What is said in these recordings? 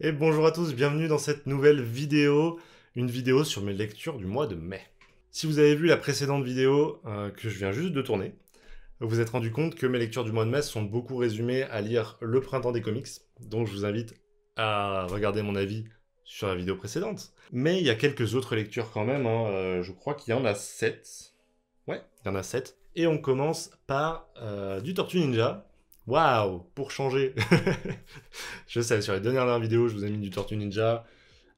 Et bonjour à tous, bienvenue dans cette nouvelle vidéo, une vidéo sur mes lectures du mois de mai. Si vous avez vu la précédente vidéo euh, que je viens juste de tourner, vous vous êtes rendu compte que mes lectures du mois de mai sont beaucoup résumées à lire Le Printemps des comics, donc je vous invite à regarder mon avis sur la vidéo précédente. Mais il y a quelques autres lectures quand même, hein. euh, je crois qu'il y en a 7. Ouais, il y en a 7. Et on commence par euh, du Tortue Ninja, Waouh, pour changer Je sais, sur les dernières vidéos, je vous ai mis du Tortue Ninja.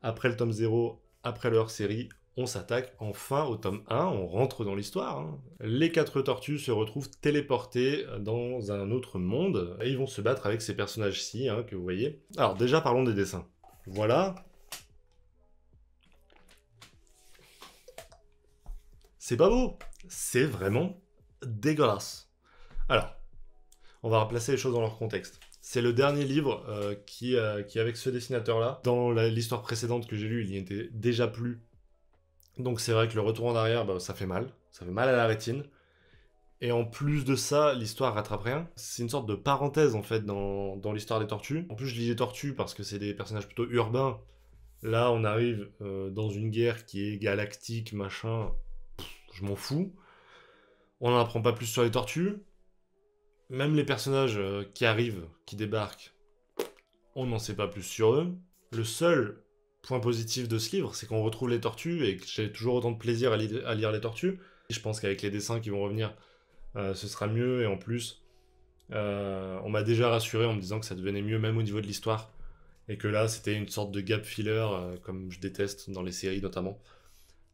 Après le tome 0, après leur série, on s'attaque enfin au tome 1, on rentre dans l'histoire. Hein. Les quatre tortues se retrouvent téléportées dans un autre monde et ils vont se battre avec ces personnages-ci hein, que vous voyez. Alors déjà parlons des dessins. Voilà. C'est pas beau, c'est vraiment dégueulasse. Alors, on va replacer les choses dans leur contexte. C'est le dernier livre euh, qui, euh, qui, avec ce dessinateur-là, dans l'histoire précédente que j'ai lue, il n'y était déjà plus. Donc c'est vrai que le retour en arrière, bah, ça fait mal. Ça fait mal à la rétine. Et en plus de ça, l'histoire rattrape rien. C'est une sorte de parenthèse en fait dans, l'histoire des tortues. En plus, je lis les tortues parce que c'est des personnages plutôt urbains. Là, on arrive euh, dans une guerre qui est galactique, machin. je m'en fous. On n'en apprend pas plus sur les tortues. Même les personnages euh, qui arrivent, qui débarquent, on n'en sait pas plus sur eux. Le seul point positif de ce livre, c'est qu'on retrouve les tortues et que j'ai toujours autant de plaisir à, lire les tortues. je pense qu'avec les dessins qui vont revenir, euh, ce sera mieux. Et en plus, euh, on m'a déjà rassuré en me disant que ça devenait mieux même au niveau de l'histoire. Et que là, c'était une sorte de gap filler, comme je déteste dans les séries notamment.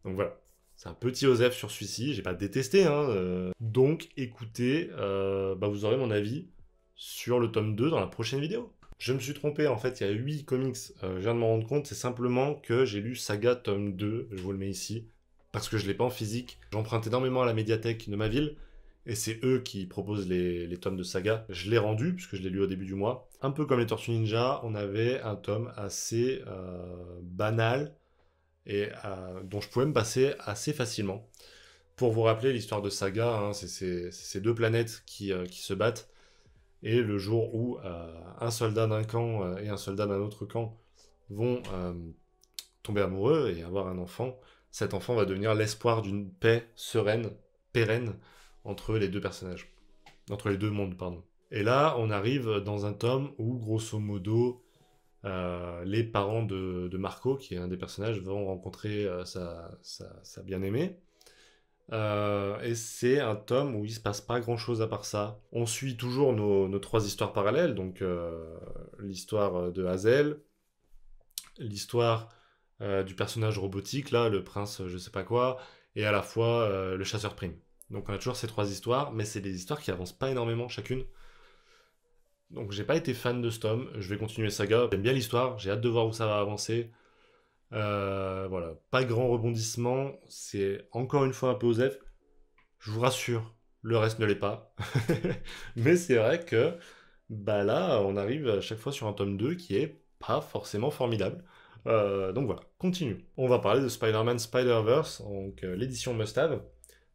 Donc voilà. C'est un petit Joseph sur celui-ci, j'ai pas détesté. Hein, euh. Donc écoutez, euh, bah, vous aurez mon avis sur le tome 2 dans la prochaine vidéo. Je me suis trompé, en fait il y a 8 comics, euh, je viens de m'en rendre compte, c'est simplement que j'ai lu Saga tome 2, je vous le mets ici, parce que je l'ai pas en physique. J'emprunte énormément à la médiathèque de ma ville, et c'est eux qui proposent les, les, tomes de saga. Je l'ai rendu, puisque je l'ai lu au début du mois. Un peu comme les Tortues Ninja, on avait un tome assez banal, et euh, dont je pouvais me passer assez facilement. Pour vous rappeler l'histoire de Saga, hein, c'est ces deux planètes qui, euh, qui, se battent, et le jour où euh, un soldat d'un camp et un soldat d'un autre camp vont tomber amoureux et avoir un enfant, cet enfant va devenir l'espoir d'une paix sereine, pérenne, entre les deux personnages. Entre les deux mondes, pardon. Et là, on arrive dans un tome où, grosso modo, euh, les parents de, Marco, qui est un des personnages, vont rencontrer euh, sa, bien-aimée. Euh, et c'est un tome où il se passe pas grand chose à part ça. On suit toujours nos, nos trois histoires parallèles, donc l'histoire de Hazel, l'histoire du personnage robotique, là, le prince je sais pas quoi, et à la fois le chasseur prime. Donc on a toujours ces trois histoires, mais c'est des histoires qui avancent pas énormément chacune. Donc j'ai pas été fan de ce tome, je vais continuer Saga, j'aime bien l'histoire, j'ai hâte de voir où ça va avancer. Euh, voilà, pas grand rebondissement, c'est encore une fois un peu Osef. Je vous rassure, le reste ne l'est pas. Mais c'est vrai que bah là, on arrive à chaque fois sur un tome 2 qui est pas forcément formidable. Euh, donc voilà, continue. On va parler de Spider-Man Spider-Verse, donc euh, l'édition l'édition Have.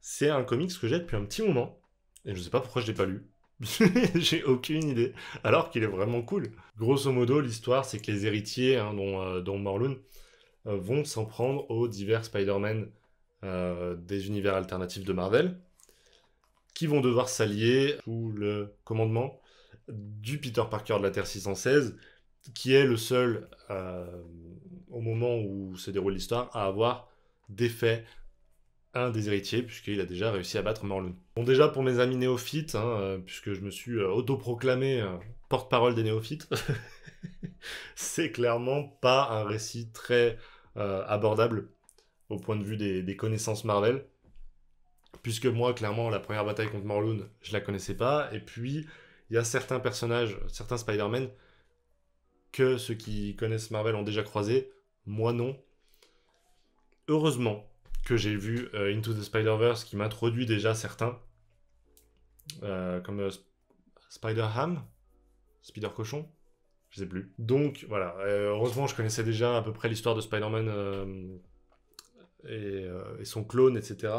C'est un comics que j'ai depuis un petit moment, et je sais pas pourquoi je l'ai pas lu. J'ai aucune idée. Alors qu'il est vraiment cool. Grosso modo, l'histoire, c'est que les héritiers, hein, euh, dont, Morlun, euh, vont s'en prendre aux divers Spider-Man euh, des univers alternatifs de Marvel, qui vont devoir s'allier sous le commandement du Peter Parker de la Terre 616, qui est le seul, au moment où se déroule l'histoire, à avoir faits un des héritiers, puisqu'il a déjà réussi à battre Morlun. Bon, déjà pour mes amis néophytes, hein, euh, puisque je me suis euh, autoproclamé euh, porte-parole des néophytes, c'est clairement pas un récit très abordable au point de vue des, connaissances Marvel. Puisque moi, clairement, la première bataille contre Morlun, je la connaissais pas. Et puis, il y a certains personnages, certains Spider-Man, que ceux qui connaissent Marvel ont déjà croisé. Moi, non. Heureusement, que j'ai vu euh, Into the Spider-Verse qui m'introduit déjà certains, euh, comme euh, Spider-Ham, Spider-Cochon, je sais plus. Donc voilà, heureusement je connaissais déjà à peu près l'histoire de Spider-Man et, son clone, etc.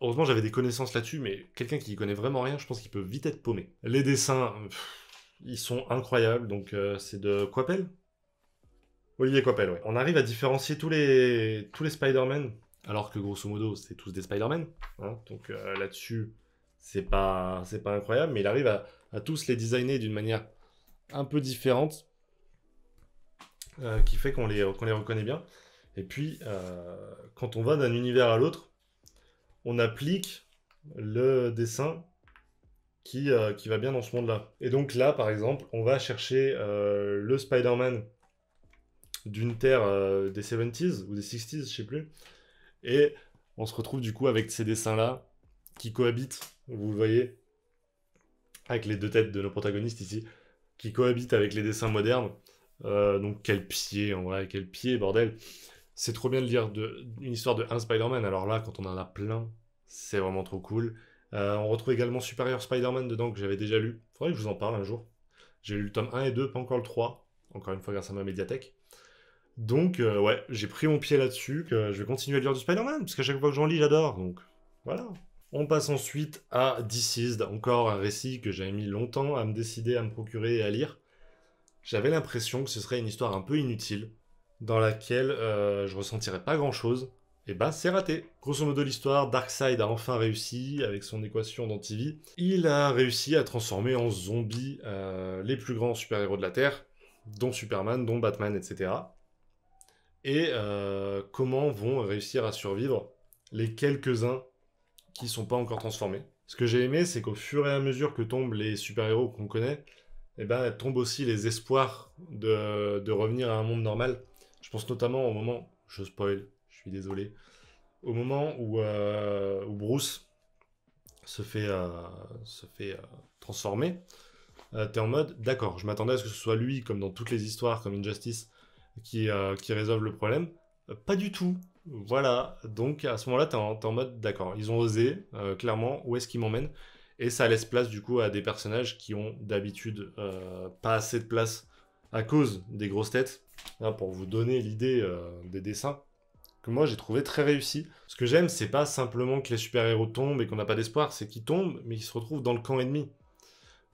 Heureusement j'avais des connaissances là-dessus, mais quelqu'un qui connaît vraiment rien, je pense qu'il peut vite être paumé. Les dessins, ils sont incroyables, donc c'est de Quapel Olivier Coppel, On arrive à différencier tous les, tous les Spider-Man, alors que grosso modo, c'est tous des Spider-Man. Hein, donc euh, là-dessus, c'est pas, pas incroyable, mais il arrive à, tous les designer d'une manière un peu différente, euh, qui fait qu'on les, les reconnaît bien. Et puis, euh, quand on va d'un univers à l'autre, on applique le dessin qui, qui va bien dans ce monde-là. Et donc là, par exemple, on va chercher le Spider-Man d'une terre euh, des 70s ou des 60s, je sais plus. Et on se retrouve du coup avec ces dessins-là qui cohabitent, vous voyez, avec les deux têtes de nos protagonistes ici, qui cohabitent avec les dessins modernes. Euh, donc quel pied, en vrai, quel pied, bordel. C'est trop bien de lire une histoire de un Spider-Man. Alors là, quand on en a plein, c'est vraiment trop cool. Euh, on retrouve également Supérieur Spider-Man dedans que j'avais déjà lu. Il Faudrait que je vous en parle un jour. J'ai lu le tome 1 et 2, pas encore le 3. Encore une fois, grâce à ma médiathèque. Donc, euh, ouais, j'ai pris mon pied là-dessus, que je vais continuer à lire du Spider-Man, parce qu'à chaque fois que j'en lis, j'adore, donc voilà. On passe ensuite à Deceased, encore un récit que j'avais mis longtemps à me décider à me procurer et à lire. J'avais l'impression que ce serait une histoire un peu inutile, dans laquelle euh, je ressentirais pas grand-chose, et bah c'est raté. Grosso modo l'histoire, Darkseid a enfin réussi avec son équation d'antivie. Il a réussi à transformer en zombies euh, les plus grands super-héros de la Terre, dont Superman, dont Batman, etc et euh, comment vont réussir à survivre les quelques-uns qui sont pas encore transformés. Ce que j'ai aimé, c'est qu'au fur et à mesure que tombent les super-héros qu'on connaît, eh ben, tombent aussi les espoirs de, de, revenir à un monde normal. Je pense notamment au moment, je spoil, je suis désolé, au moment où, euh, Bruce se fait, euh, se fait transformer, t'es en mode, d'accord, je m'attendais à ce que ce soit lui, comme dans toutes les histoires, comme Injustice, euh, qui, résolvent le problème. Euh, pas du tout. Voilà. Donc à ce moment-là, t'es en, mode d'accord. Ils ont osé, euh, clairement, où est-ce qu'ils m'emmènent Et ça laisse place du coup à des personnages qui ont d'habitude pas assez de place à cause des grosses têtes. pour vous donner l'idée des dessins que moi j'ai trouvé très réussi. Ce que j'aime, c'est pas simplement que les super-héros tombent et qu'on n'a pas d'espoir, c'est qu'ils tombent, mais qu'ils se retrouvent dans le camp ennemi.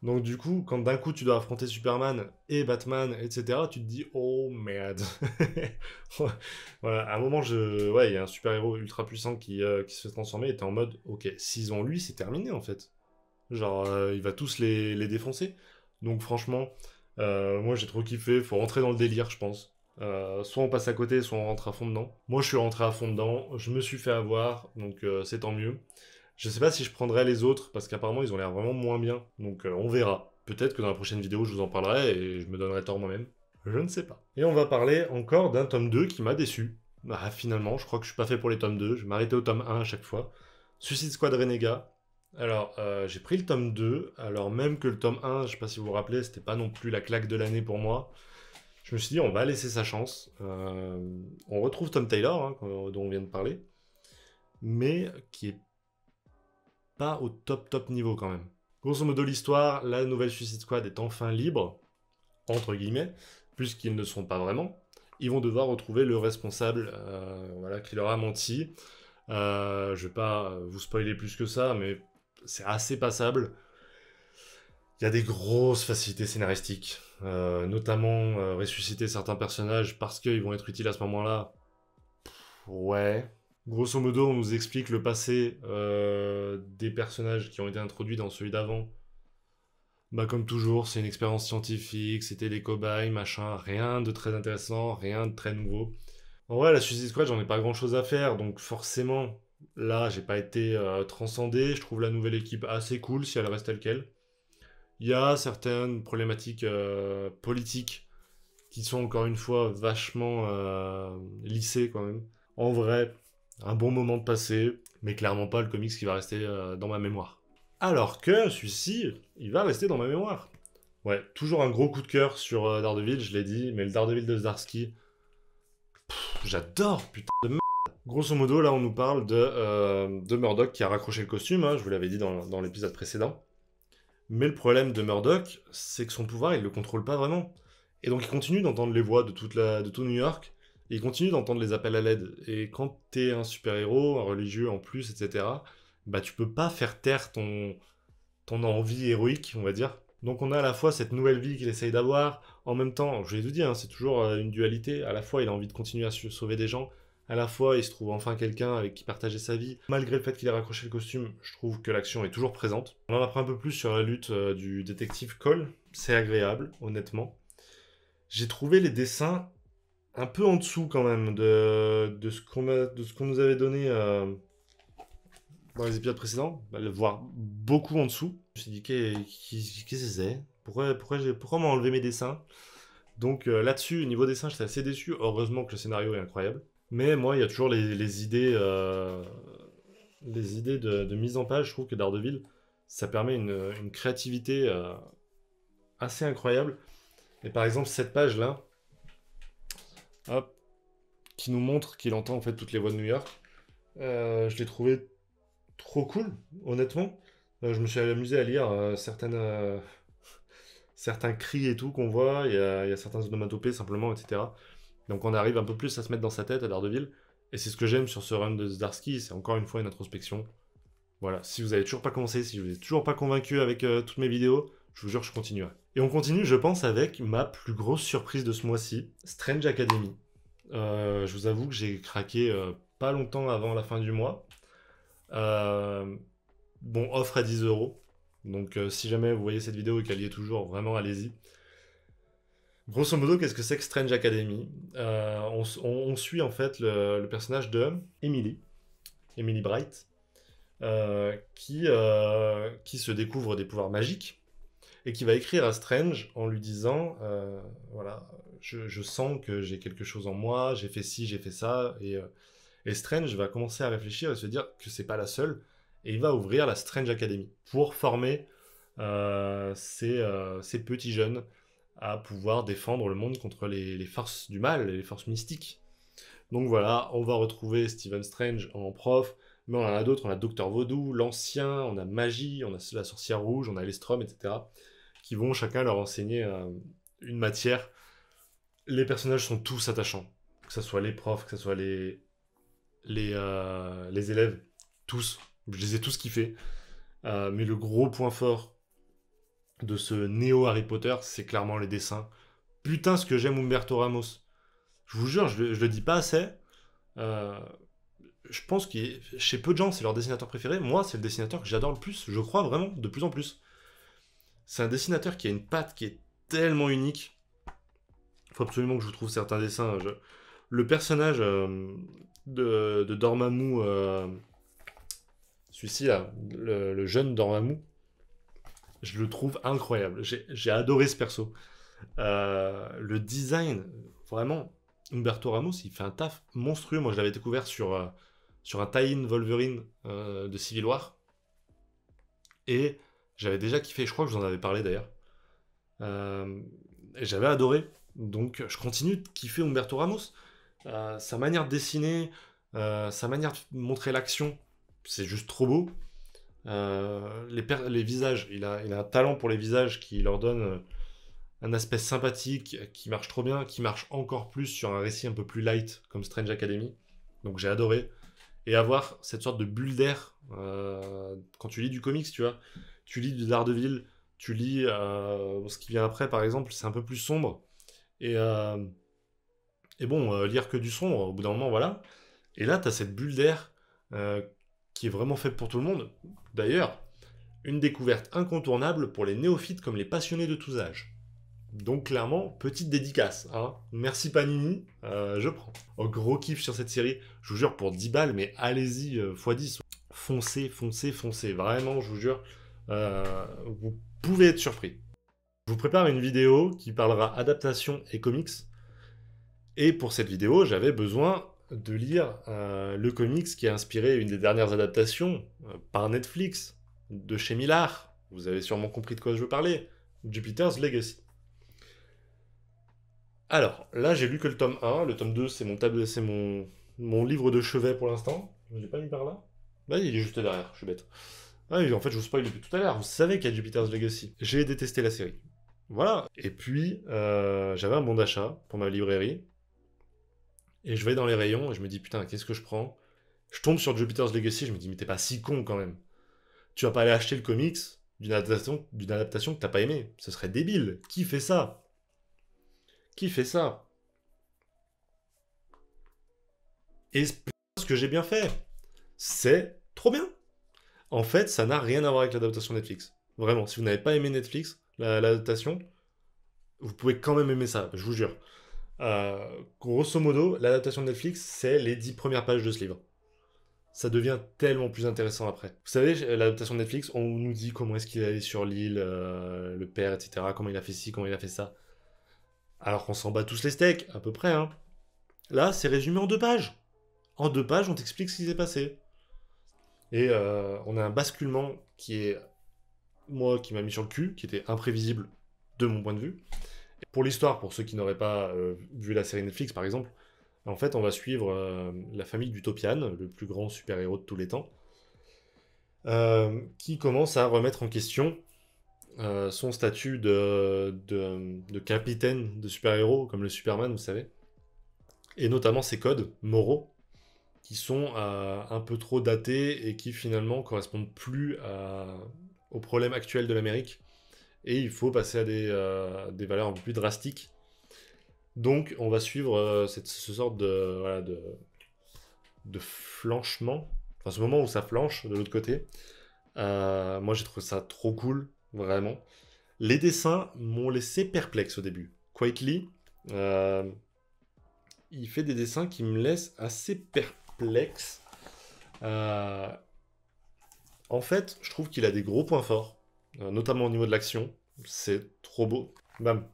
Donc du coup, quand d'un coup tu dois affronter Superman et Batman, etc., tu te dis oh merde. voilà, à un moment, je... ouais, il y a un super héros ultra puissant euh, qui, se fait transformer et t'es en mode ok, s'ils ont lui, c'est terminé en fait. Genre, euh, il va tous les, défoncer. Donc franchement, euh, moi j'ai trop kiffé, faut rentrer dans le délire, je pense. soit on passe à côté, soit on rentre à fond dedans. Moi je suis rentré à fond dedans, je me suis fait avoir, donc c'est tant mieux. Je sais pas si je prendrai les autres parce qu'apparemment ils ont l'air vraiment moins bien. Donc euh, on verra. Peut-être que dans la prochaine vidéo je vous en parlerai et je me donnerai tort moi-même. Je ne sais pas. Et on va parler encore d'un tome 2 qui m'a déçu. Bah finalement, je crois que je suis pas fait pour les tomes 2. Je m'arrêtais au tome 1 à chaque fois. Suicide Squad Renegade. Alors, euh, j'ai pris le tome 2, alors même que le tome 1, je sais pas si vous vous rappelez, c'était pas non plus la claque de l'année pour moi. Je me suis dit, on va laisser sa chance. Euh, on retrouve Tom Taylor, hein, dont on vient de parler, mais qui est pas au top top niveau quand même. Grosso modo l'histoire, la nouvelle Suicide Squad est enfin libre, entre guillemets, puisqu'ils ne sont pas vraiment. Ils vont devoir retrouver le responsable euh, voilà, qui leur a menti. Euh, je vais pas vous spoiler plus que ça, mais c'est assez passable. Il y a des grosses facilités scénaristiques, euh, notamment euh, ressusciter certains personnages parce qu'ils vont être utiles à ce moment-là. Ouais, Grosso modo, on nous explique le passé euh, des personnages qui ont été introduits dans celui d'avant. Bah, comme toujours, c'est une expérience scientifique, c'était les cobayes, machin, rien de très intéressant, rien de très nouveau. En vrai, la Suicide Squad, j'en ai pas grand chose à faire, donc forcément, là, j'ai pas été euh, transcendé. Je trouve la nouvelle équipe assez cool si elle reste telle qu'elle. Il y a certaines problématiques euh, politiques qui sont encore une fois vachement lissées quand même. En vrai, un bon moment de passé, mais clairement pas le comics qui va rester euh, dans ma mémoire. Alors que celui-ci, il va rester dans ma mémoire. Ouais, toujours un gros coup de cœur sur euh, Daredevil, je l'ai dit, mais le Daredevil de Zdarsky, j'adore, putain de merde. Grosso modo, là, on nous parle de, euh, de Murdoch qui a raccroché le costume, hein, je vous l'avais dit dans, l'épisode précédent. Mais le problème de Murdoch, c'est que son pouvoir, il le contrôle pas vraiment. Et donc, il continue d'entendre les voix de, toute la, de tout New York, il continue d'entendre les appels à l'aide. Et quand t'es un super-héros, un religieux en plus, etc., bah tu peux pas faire taire ton, ton envie héroïque, on va dire. Donc on a à la fois cette nouvelle vie qu'il essaye d'avoir, en même temps, je l'ai tout dit, hein, c'est toujours euh, une dualité, à la fois il a envie de continuer à sauver des gens, à la fois il se trouve enfin quelqu'un avec qui partager sa vie. Malgré le fait qu'il ait raccroché le costume, je trouve que l'action est toujours présente. On en apprend un peu plus sur la lutte euh, du détective Cole, c'est agréable, honnêtement. J'ai trouvé les dessins un peu en dessous quand même de, de ce qu'on nous avait donné euh, dans les épisodes précédents, bah, voire beaucoup en dessous. Je me suis dit, qu'est-ce que c'est Pourquoi, pourquoi, pourquoi mes dessins Donc euh, là-dessus, au niveau dessin, j'étais assez déçu. Heureusement que le scénario est incroyable. Mais moi, il y a toujours les, les idées, euh, les idées de, mise en page. Je trouve que Daredevil, ça permet une, une créativité assez incroyable. Et par exemple, cette page-là, qui nous montre qu'il entend en fait toutes les voix de New York. Euh, je l'ai trouvé trop cool, honnêtement. Euh, je me suis amusé à lire euh, certaines, certains cris et tout qu'on voit. Il y, a, certains onomatopées simplement, etc. Donc on arrive un peu plus à se mettre dans sa tête à de ville. Et c'est ce que j'aime sur ce run de Zdarsky. C'est encore une fois une introspection. Voilà, si vous n'avez toujours pas commencé, si vous n'êtes toujours pas convaincu avec toutes mes vidéos, je vous jure, je continuerai. Et on continue, je pense, avec ma plus grosse surprise de ce mois-ci, Strange Academy. Euh, je vous avoue que j'ai craqué euh, pas longtemps avant la fin du mois. Euh, bon, offre à 10 euros. Donc si jamais vous voyez cette vidéo et qu'elle y est toujours, vraiment allez-y. Grosso modo, qu'est-ce que c'est que Strange Academy on, suit en fait le, personnage de Emily, Emily Bright, qui, qui se découvre des pouvoirs magiques et qui va écrire à Strange en lui disant euh, voilà, je, sens que j'ai quelque chose en moi, j'ai fait ci, j'ai fait ça, euh, et, Strange va commencer à réfléchir et se dire que c'est pas la seule, et il va ouvrir la Strange Academy pour former euh, ces, petits jeunes à pouvoir défendre le monde contre les, forces du mal, les forces mystiques. Donc voilà, on va retrouver Stephen Strange en prof, mais on en a d'autres, on a Docteur Vaudou, l'Ancien, on a Magie, on a la Sorcière Rouge, on a Lestrom, etc qui vont chacun leur enseigner euh, une matière. Les personnages sont tous attachants, que ce soit les profs, que ce soit les, les, euh, les élèves, tous. Je les ai tous kiffés. Euh, mais le gros point fort de ce néo Harry Potter, c'est clairement les dessins. Putain, ce que j'aime Humberto Ramos. Je vous jure, je, ne le dis pas assez. je pense que chez peu de gens, c'est leur dessinateur préféré. Moi, c'est le dessinateur que j'adore le plus, je crois vraiment, de plus en plus. C'est un dessinateur qui a une patte qui est tellement unique. Il Faut absolument que je vous trouve certains dessins. Hein. Le personnage euh, de, de, Dormammu, euh, celui-ci le, jeune Dormammu, je le trouve incroyable. J'ai adoré ce perso. Euh, le design, vraiment, Umberto Ramos, il fait un taf monstrueux. Moi, je l'avais découvert sur, sur un tie Wolverine de Civil War. Et j'avais déjà kiffé, je crois que je vous en avais parlé d'ailleurs. Euh, J'avais adoré. Donc je continue de kiffer Humberto Ramos. Euh, sa manière de dessiner, euh, sa manière de montrer l'action, c'est juste trop beau. Euh, les, les visages, il a, il a un talent pour les visages qui leur donne un aspect sympathique qui marche trop bien, qui marche encore plus sur un récit un peu plus light comme Strange Academy. Donc j'ai adoré. Et avoir cette sorte de bulle d'air quand tu lis du comics, tu vois. Tu lis du Daredevil, tu lis euh, ce qui vient après, par exemple, c'est un peu plus sombre. Et, euh, bon, euh, lire que du sombre, au bout d'un moment, voilà. Et là, tu as cette bulle d'air qui est vraiment faite pour tout le monde. D'ailleurs, une découverte incontournable pour les néophytes comme les passionnés de tous âges. Donc clairement, petite dédicace. Hein. Merci Panini, je prends. Oh, gros kiff sur cette série, je vous jure, pour 10 balles, mais allez-y, x10. Foncez, foncez, foncez. Vraiment, je vous jure, euh, vous pouvez être surpris. Je vous prépare une vidéo qui parlera adaptation et comics. Et pour cette vidéo, j'avais besoin de lire euh, le comics qui a inspiré une des dernières adaptations euh, par Netflix de chez Millard. Vous avez sûrement compris de quoi je veux parler. Jupiter's Legacy. Alors, là, j'ai lu que le tome 1. Le tome 2, c'est mon, table, c'est mon, livre de chevet pour l'instant. Je ne l'ai pas mis par là. il est juste derrière, je suis bête en fait, je vous spoil depuis tout à l'heure. Vous savez qu'il y a Jupiter's Legacy. J'ai détesté la série. Voilà. Et puis, euh, j'avais un bon d'achat pour ma librairie. Et je vais dans les rayons et je me dis, putain, qu'est-ce que je prends Je tombe sur Jupiter's Legacy. Je me dis, mais t'es pas si con quand même. Tu vas pas aller acheter le comics d'une adaptation, d'une adaptation que t'as pas aimé. Ce serait débile. Qui fait ça Qui fait ça Et ce que j'ai bien fait, c'est trop bien en fait, ça n'a rien à voir avec l'adaptation Netflix. Vraiment, si vous n'avez pas aimé Netflix, l'adaptation, vous pouvez quand même aimer ça, je vous jure. Euh, grosso modo, l'adaptation de Netflix, c'est les dix premières pages de ce livre. Ça devient tellement plus intéressant après. Vous savez, l'adaptation Netflix, on nous dit comment est-ce qu'il est allé sur l'île, euh, le père, etc., comment il a fait ci, comment il a fait ça. Alors qu'on s'en bat tous les steaks, à peu près. Hein. Là, c'est résumé en deux pages. En deux pages, on t'explique ce qui s'est passé. Et euh, on a un basculement qui est, moi, qui m'a mis sur le cul, qui était imprévisible de mon point de vue. pour l'histoire, pour ceux qui n'auraient pas euh, vu la série Netflix, par exemple, en fait, on va suivre euh, la famille d'Utopian, le plus grand super-héros de tous les temps, qui commence à remettre en question son statut de capitaine de super-héros, comme le Superman, vous savez, et notamment ses codes moraux qui sont euh, un peu trop datés et qui finalement correspondent plus à, aux problèmes actuels de l'Amérique. Et il faut passer à des, euh, valeurs un plus drastiques. Donc on va suivre euh, cette ce sorte de, de, flanchement, enfin ce moment où ça flanche de l'autre côté. moi j'ai trouvé ça trop cool, vraiment. Les dessins m'ont laissé perplexe au début. Quietly, il fait des dessins qui me laissent assez perplexe euh, en fait, je trouve qu'il a des gros points forts, euh, notamment au niveau de l'action. C'est trop beau. Bam.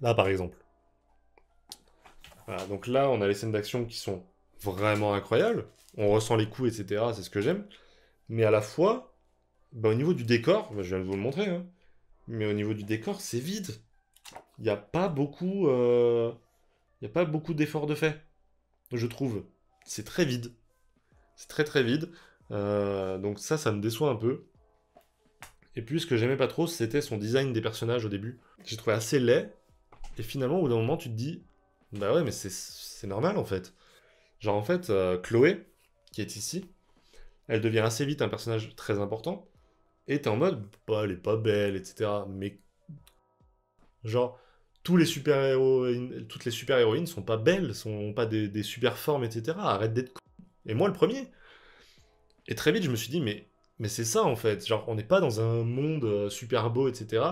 Là, par exemple. donc là, on a les scènes d'action qui sont vraiment incroyables. On ressent les coups, etc. C'est ce que j'aime. Mais à la fois, bah, au niveau du décor, bah, je viens de vous le montrer, hein, mais au niveau du décor, c'est vide. Il n'y a pas beaucoup... Euh, il n'y a pas beaucoup d'efforts de fait, je trouve c'est très vide. C'est très très vide. Euh, donc ça, ça me déçoit un peu. Et puis ce que j'aimais pas trop, c'était son design des personnages au début. J'ai trouvé assez laid. Et finalement, au bout d'un moment, tu te dis, bah ouais, mais c'est normal en fait. Genre en fait, euh, Chloé, qui est ici, elle devient assez vite un personnage très important. Et t'es en mode, bah, elle est pas belle, etc. Mais genre, tous les super-héros, toutes les super-héroïnes sont pas belles, sont pas des, super formes, etc. Arrête d'être Et moi, le premier. Et très vite, je me suis dit, mais, mais c'est ça, en fait. Genre, on n'est pas dans un monde euh, super beau, etc.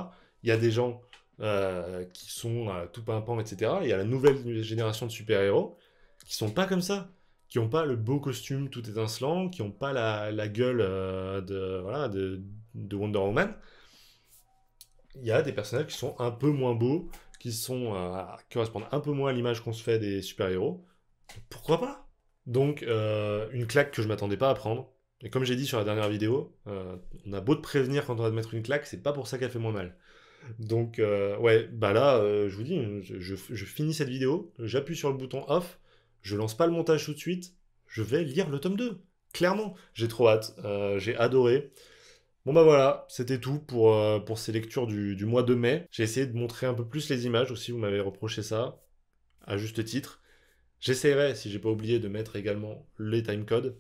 Il y a des gens euh, qui sont euh, tout pimpants, etc. Il y a la nouvelle génération de super-héros qui sont pas comme ça. Qui ont pas le beau costume tout étincelant, qui n'ont pas la, la gueule de, voilà, de, de Wonder Woman. Il y a des personnages qui sont un peu moins beaux, qui sont euh, correspondent un peu moins à l'image qu'on se fait des super-héros, pourquoi pas Donc euh, une claque que je m'attendais pas à prendre. Et comme j'ai dit sur la dernière vidéo, euh, on a beau te prévenir quand on va te mettre une claque, c'est pas pour ça qu'elle fait moins mal. Donc ouais, bah là, je vous dis, je, finis cette vidéo, j'appuie sur le bouton off, je lance pas le montage tout de suite, je vais lire le tome 2. Clairement, j'ai trop hâte, j'ai adoré. Bon bah voilà, c'était tout pour, euh, pour ces lectures du, mois de mai. J'ai essayé de montrer un peu plus les images aussi, vous m'avez reproché ça, à juste titre. J'essaierai, si j'ai pas oublié, de mettre également les timecodes.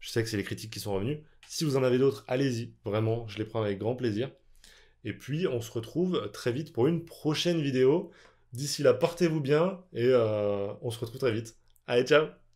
Je sais que c'est les critiques qui sont revenues. Si vous en avez d'autres, allez-y, vraiment, je les prends avec grand plaisir. Et puis, on se retrouve très vite pour une prochaine vidéo. D'ici là, portez-vous bien et euh, on se retrouve très vite. Allez, ciao